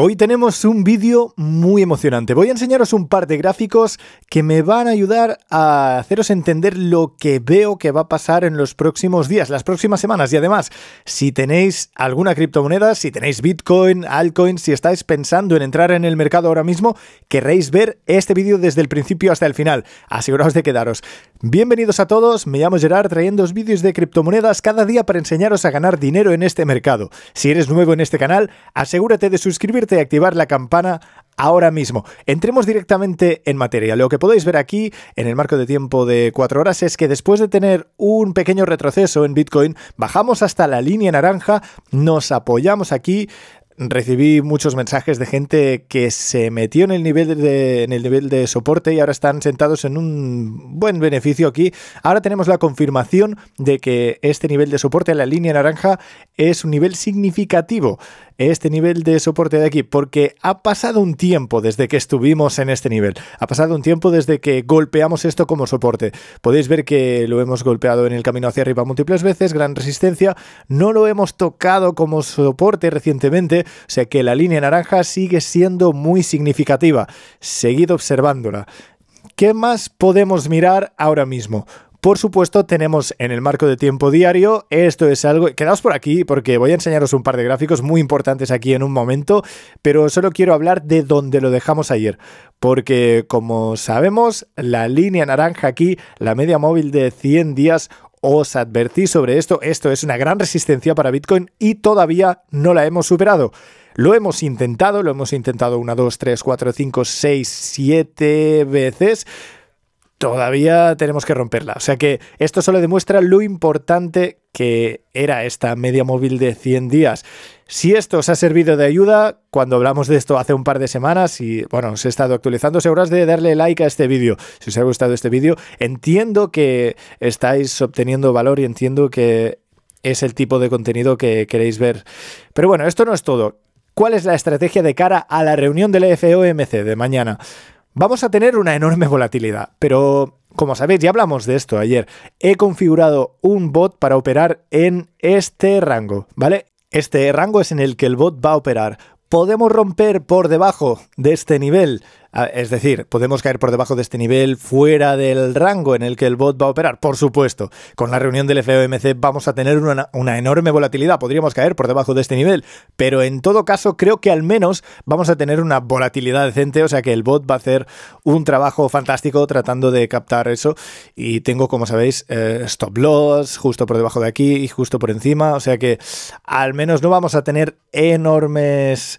Hoy tenemos un vídeo muy emocionante. Voy a enseñaros un par de gráficos que me van a ayudar a haceros entender lo que veo que va a pasar en los próximos días, las próximas semanas. Y además, si tenéis alguna criptomoneda, si tenéis Bitcoin, altcoins, si estáis pensando en entrar en el mercado ahora mismo, querréis ver este vídeo desde el principio hasta el final. Aseguraos de quedaros. Bienvenidos a todos, me llamo Gerard trayéndoos vídeos de criptomonedas cada día para enseñaros a ganar dinero en este mercado. Si eres nuevo en este canal, asegúrate de suscribirte y activar la campana ahora mismo. Entremos directamente en materia. Lo que podéis ver aquí en el marco de tiempo de 4 horas es que después de tener un pequeño retroceso en Bitcoin, bajamos hasta la línea naranja, nos apoyamos aquí, recibí muchos mensajes de gente que se metió en el nivel de, en el nivel de soporte y ahora están sentados en un buen beneficio aquí. Ahora tenemos la confirmación de que este nivel de soporte, la línea naranja, es un nivel significativo este nivel de soporte de aquí, porque ha pasado un tiempo desde que estuvimos en este nivel, ha pasado un tiempo desde que golpeamos esto como soporte. Podéis ver que lo hemos golpeado en el camino hacia arriba múltiples veces, gran resistencia, no lo hemos tocado como soporte recientemente, o sea que la línea naranja sigue siendo muy significativa. Seguid observándola. ¿Qué más podemos mirar ahora mismo? Por supuesto, tenemos en el marco de tiempo diario, esto es algo, quedaos por aquí porque voy a enseñaros un par de gráficos muy importantes aquí en un momento, pero solo quiero hablar de donde lo dejamos ayer, porque como sabemos, la línea naranja aquí, la media móvil de 100 días, os advertí sobre esto, esto es una gran resistencia para Bitcoin y todavía no la hemos superado. Lo hemos intentado, lo hemos intentado una, dos, tres, cuatro, cinco, seis, siete veces, todavía tenemos que romperla. O sea que esto solo demuestra lo importante que era esta media móvil de 100 días. Si esto os ha servido de ayuda, cuando hablamos de esto hace un par de semanas y bueno, os he estado actualizando, seguras de darle like a este vídeo. Si os ha gustado este vídeo, entiendo que estáis obteniendo valor y entiendo que es el tipo de contenido que queréis ver. Pero bueno, esto no es todo. ¿Cuál es la estrategia de cara a la reunión del FOMC de mañana? Vamos a tener una enorme volatilidad, pero como sabéis, ya hablamos de esto ayer, he configurado un bot para operar en este rango, ¿vale? Este rango es en el que el bot va a operar. Podemos romper por debajo de este nivel Ah, es decir, ¿podemos caer por debajo de este nivel fuera del rango en el que el bot va a operar? Por supuesto. Con la reunión del FOMC vamos a tener una, enorme volatilidad. Podríamos caer por debajo de este nivel. Pero en todo caso, creo que al menos vamos a tener una volatilidad decente. O sea que el bot va a hacer un trabajo fantástico tratando de captar eso. Y tengo, como sabéis, eh, stop loss justo por debajo de aquí y justo por encima. O sea que al menos no vamos a tener enormes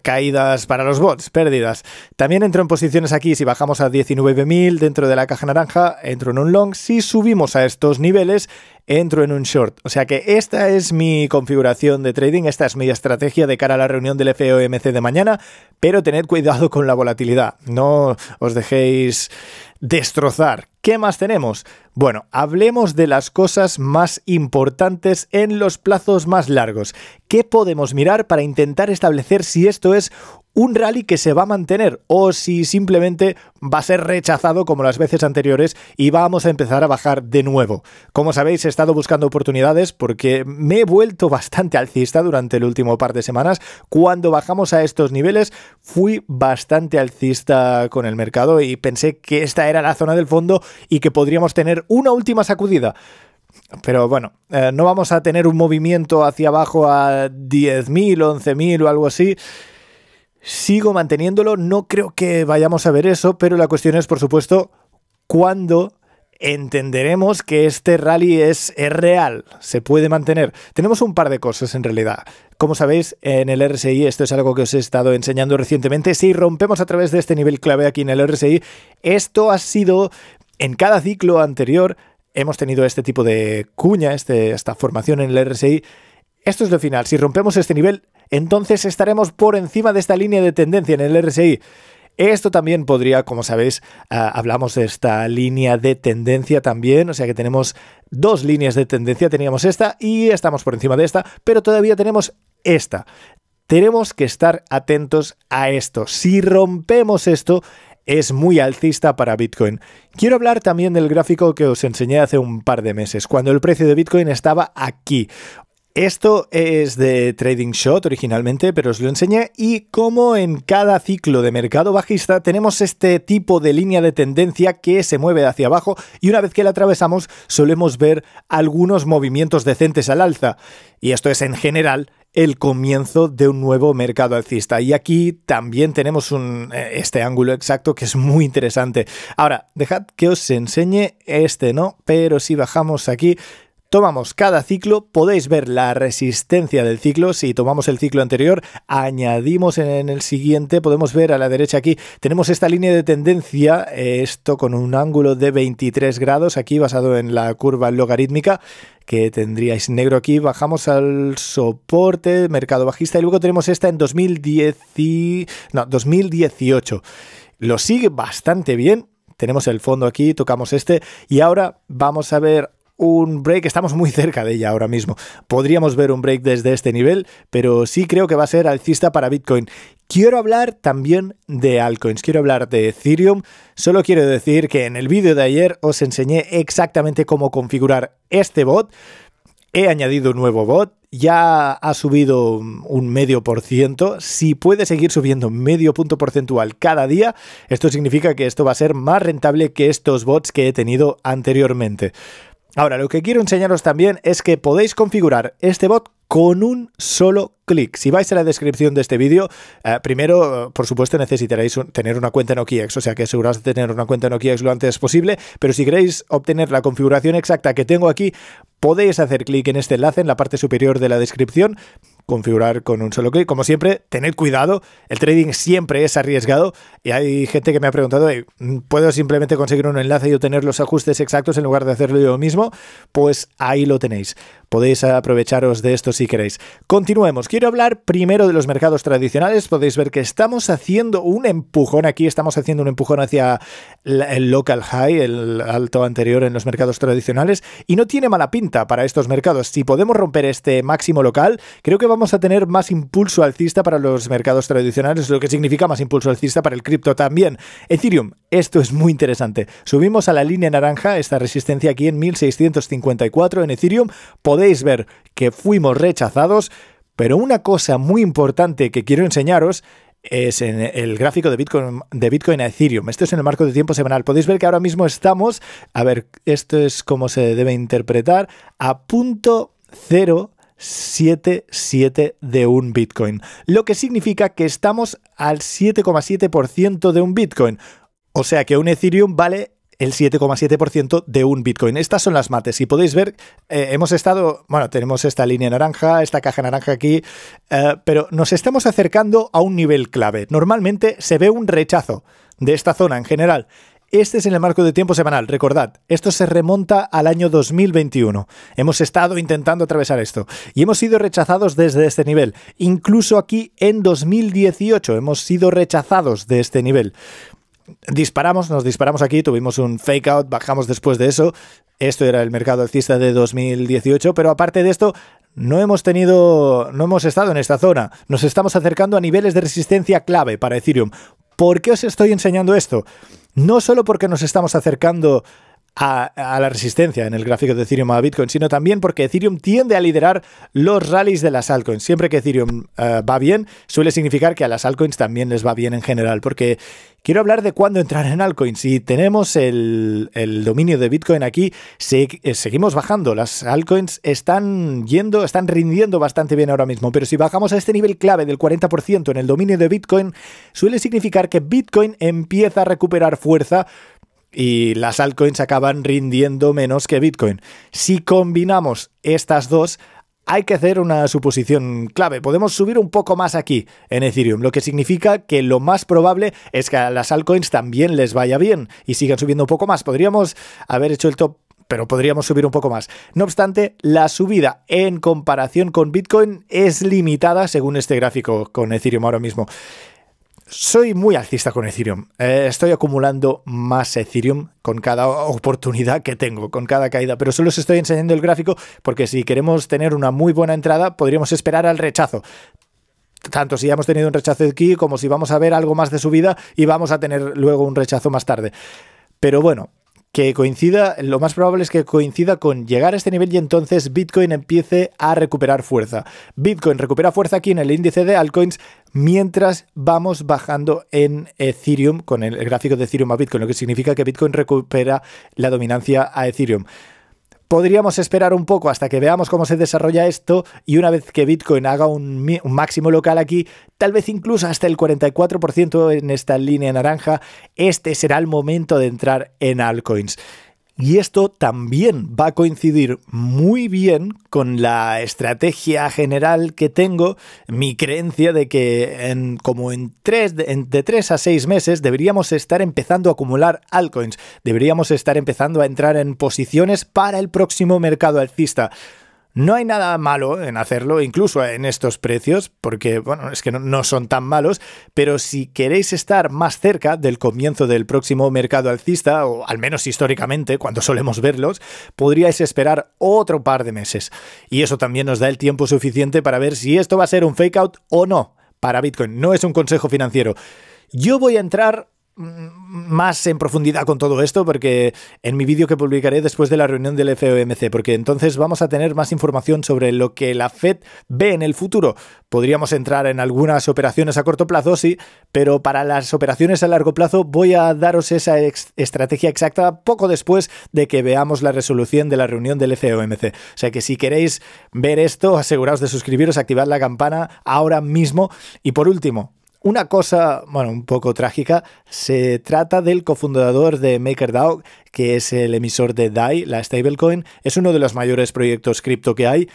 caídas para los bots, pérdidas. También entro en posiciones aquí, si bajamos a 19.000 dentro de la caja naranja, entro en un long, si subimos a estos niveles, entro en un short. O sea que esta es mi configuración de trading, esta es mi estrategia de cara a la reunión del FOMC de mañana, pero tened cuidado con la volatilidad, no os dejéis destrozar. ¿Qué más tenemos? Bueno, hablemos de las cosas más importantes en los plazos más largos. ¿Qué podemos mirar para intentar establecer si esto es un rally que se va a mantener o si simplemente va a ser rechazado como las veces anteriores y vamos a empezar a bajar de nuevo. Como sabéis, he estado buscando oportunidades porque me he vuelto bastante alcista durante el último par de semanas. Cuando bajamos a estos niveles fui bastante alcista con el mercado y pensé que esta era la zona del fondo y que podríamos tener una última sacudida. Pero bueno, eh, no vamos a tener un movimiento hacia abajo a 10.000, 11.000 o algo así. Sigo manteniéndolo, no creo que vayamos a ver eso, pero la cuestión es, por supuesto, cuándo entenderemos que este rally es, real, se puede mantener. Tenemos un par de cosas en realidad. Como sabéis, en el RSI, esto es algo que os he estado enseñando recientemente, si rompemos a través de este nivel clave aquí en el RSI, esto ha sido en cada ciclo anterior hemos tenido este tipo de cuña, este, esta formación en el RSI. Esto es lo final. Si rompemos este nivel, entonces estaremos por encima de esta línea de tendencia en el RSI. Esto también podría, como sabéis, ah, hablamos de esta línea de tendencia también, o sea que tenemos dos líneas de tendencia, teníamos esta y estamos por encima de esta, pero todavía tenemos esta. Tenemos que estar atentos a esto. Si rompemos esto, es muy alcista para Bitcoin. Quiero hablar también del gráfico que os enseñé hace un par de meses, cuando el precio de Bitcoin estaba aquí. Esto es de Trading Shot originalmente, pero os lo enseñé y como en cada ciclo de mercado bajista tenemos este tipo de línea de tendencia que se mueve hacia abajo y una vez que la atravesamos solemos ver algunos movimientos decentes al alza. Y esto es en general el comienzo de un nuevo mercado alcista. Y aquí también tenemos un, eh, este ángulo exacto que es muy interesante. Ahora, dejad que os enseñe este, ¿no? Pero si bajamos aquí, tomamos cada ciclo, podéis ver la resistencia del ciclo, si tomamos el ciclo anterior, añadimos en el siguiente, podemos ver a la derecha aquí, tenemos esta línea de tendencia, eh, esto con un ángulo de 23 grados, aquí basado en la curva logarítmica, que tendríais negro aquí, bajamos al soporte, mercado bajista, y luego tenemos esta en 2010 no, 2018. Lo sigue bastante bien, tenemos el fondo aquí, tocamos este, y ahora vamos a ver un break, estamos muy cerca de ella ahora mismo. Podríamos ver un break desde este nivel, pero sí creo que va a ser alcista para Bitcoin. Quiero hablar también de altcoins, quiero hablar de Ethereum. Solo quiero decir que en el vídeo de ayer os enseñé exactamente cómo configurar este bot. He añadido un nuevo bot, ya ha subido un medio por ciento. Si puede seguir subiendo medio punto porcentual cada día, esto significa que esto va a ser más rentable que estos bots que he tenido anteriormente. Ahora, lo que quiero enseñaros también es que podéis configurar este bot con un solo clic. Si vais a la descripción de este vídeo, eh, primero, eh, por supuesto, necesitaréis tener una cuenta en OKX, o sea que aseguraos de tener una cuenta en OKX lo antes posible, pero si queréis obtener la configuración exacta que tengo aquí, podéis hacer clic en este enlace en la parte superior de la descripción, configurar con un solo clic. Como siempre, tened cuidado, el trading siempre es arriesgado y hay gente que me ha preguntado, mm, ¿puedo simplemente conseguir un enlace y obtener los ajustes exactos en lugar de hacerlo yo mismo? Pues ahí lo tenéis. Podéis aprovecharos de esto si queréis. Continuemos. Quiero hablar primero de los mercados tradicionales. Podéis ver que estamos haciendo un empujón aquí, estamos haciendo un empujón hacia el local high, el alto anterior en los mercados tradicionales y no tiene mala pinta para estos mercados. Si podemos romper este máximo local, creo que vamos a tener más impulso alcista para los mercados tradicionales, lo que significa más impulso alcista para el cripto también. Ethereum, esto es muy interesante. Subimos a la línea naranja, esta resistencia aquí en 1654 en Ethereum. Podéis ver que fuimos rechazados, pero una cosa muy importante que quiero enseñaros es en el gráfico de Bitcoin, de Bitcoin a Ethereum. Esto es en el marco de tiempo semanal. Podéis ver que ahora mismo estamos, a ver, esto es como se debe interpretar, a punto cero 7,7 de un Bitcoin, lo que significa que estamos al 7,7% de un Bitcoin. O sea que un Ethereum vale el 7,7% de un Bitcoin. Estas son las mates. Y podéis ver, eh, hemos estado, bueno, tenemos esta línea naranja, esta caja naranja aquí, eh, pero nos estamos acercando a un nivel clave. Normalmente se ve un rechazo de esta zona en general. Este es en el marco de tiempo semanal, recordad, esto se remonta al año 2021. Hemos estado intentando atravesar esto y hemos sido rechazados desde este nivel. Incluso aquí en 2018 hemos sido rechazados de este nivel. Disparamos, nos disparamos aquí, tuvimos un fake out, bajamos después de eso. Esto era el mercado alcista de 2018, pero aparte de esto, no hemos tenido, no hemos estado en esta zona. Nos estamos acercando a niveles de resistencia clave para Ethereum. ¿Por qué os estoy enseñando esto? No solo porque nos estamos acercando a, la resistencia en el gráfico de Ethereum a Bitcoin, sino también porque Ethereum tiende a liderar los rallies de las altcoins. Siempre que Ethereum eh, va bien, suele significar que a las altcoins también les va bien en general, porque quiero hablar de cuándo entrar en altcoins. Si tenemos el, dominio de Bitcoin aquí, eh, seguimos bajando. Las altcoins están yendo, están rindiendo bastante bien ahora mismo, pero si bajamos a este nivel clave del 40% en el dominio de Bitcoin, suele significar que Bitcoin empieza a recuperar fuerza y las altcoins acaban rindiendo menos que Bitcoin. Si combinamos estas dos, hay que hacer una suposición clave. Podemos subir un poco más aquí en Ethereum, lo que significa que lo más probable es que a las altcoins también les vaya bien y sigan subiendo un poco más. Podríamos haber hecho el top pero podríamos subir un poco más. No obstante, la subida en comparación con Bitcoin es limitada según este gráfico con Ethereum ahora mismo soy muy alcista con Ethereum. Eh, estoy acumulando más Ethereum con cada oportunidad que tengo, con cada caída, pero solo os estoy enseñando el gráfico porque si queremos tener una muy buena entrada podríamos esperar al rechazo. Tanto si hemos tenido un rechazo aquí como si vamos a ver algo más de subida y vamos a tener luego un rechazo más tarde. Pero bueno, que coincida, lo más probable es que coincida con llegar a este nivel y entonces Bitcoin empiece a recuperar fuerza. Bitcoin recupera fuerza aquí en el índice de altcoins mientras vamos bajando en Ethereum con el gráfico de Ethereum a Bitcoin, lo que significa que Bitcoin recupera la dominancia a Ethereum podríamos esperar un poco hasta que veamos cómo se desarrolla esto y una vez que Bitcoin haga un, máximo local aquí, tal vez incluso hasta el 44% en esta línea naranja, este será el momento de entrar en altcoins. Y esto también va a coincidir muy bien con la estrategia general que tengo, mi creencia de que en, como en tres, de 3 a seis meses deberíamos estar empezando a acumular altcoins, deberíamos estar empezando a entrar en posiciones para el próximo mercado alcista. No hay nada malo en hacerlo, incluso en estos precios, porque, bueno, es que no, son tan malos, pero si queréis estar más cerca del comienzo del próximo mercado alcista, o al menos históricamente, cuando solemos verlos, podríais esperar otro par de meses. Y eso también nos da el tiempo suficiente para ver si esto va a ser un fake out o no para Bitcoin. No es un consejo financiero. Yo voy a entrar más en profundidad con todo esto, porque en mi vídeo que publicaré después de la reunión del FOMC, porque entonces vamos a tener más información sobre lo que la Fed ve en el futuro. Podríamos entrar en algunas operaciones a corto plazo, sí, pero para las operaciones a largo plazo voy a daros esa estrategia exacta poco después de que veamos la resolución de la reunión del FOMC. O sea que si queréis ver esto, aseguraos de suscribiros, activar la campana ahora mismo. Y por último, una cosa, bueno, un poco trágica, se trata del cofundador de MakerDAO, que es el emisor de DAI, la stablecoin. Es uno de los mayores proyectos cripto que hay.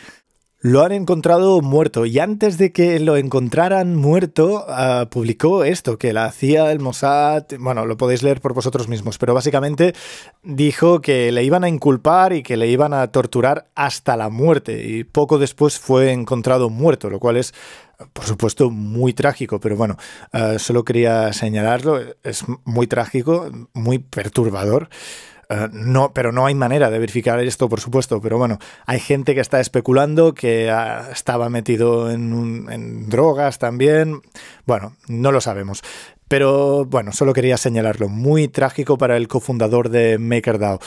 Lo han encontrado muerto y antes de que lo encontraran muerto ah, publicó esto que la hacía el Mossad, bueno, lo podéis leer por vosotros mismos, pero básicamente dijo que le iban a inculpar y que le iban a torturar hasta la muerte y poco después fue encontrado muerto, lo cual es por supuesto, muy trágico, pero bueno, eh, solo quería señalarlo, es muy trágico, muy perturbador. Eh, no, pero no hay manera de verificar esto, por supuesto. Pero bueno, hay gente que está especulando que ah, estaba metido en, drogas también. Bueno, no lo sabemos. Pero bueno, solo quería señalarlo. Muy trágico para el cofundador de MakerDAO.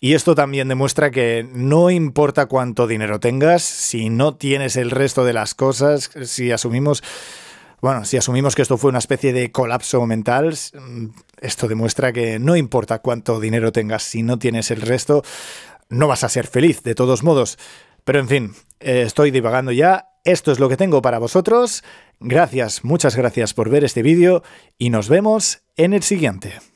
Y esto también demuestra que no importa cuánto dinero tengas, si no tienes el resto de las cosas, si asumimos bueno, si asumimos que esto fue una especie de colapso mental, mm, esto demuestra que no importa cuánto dinero tengas, si no tienes el resto, no vas a ser feliz, de todos modos. Pero en fin, eh, estoy divagando ya. Esto es lo que tengo para vosotros. Gracias, muchas gracias por ver este vídeo y nos vemos en el siguiente.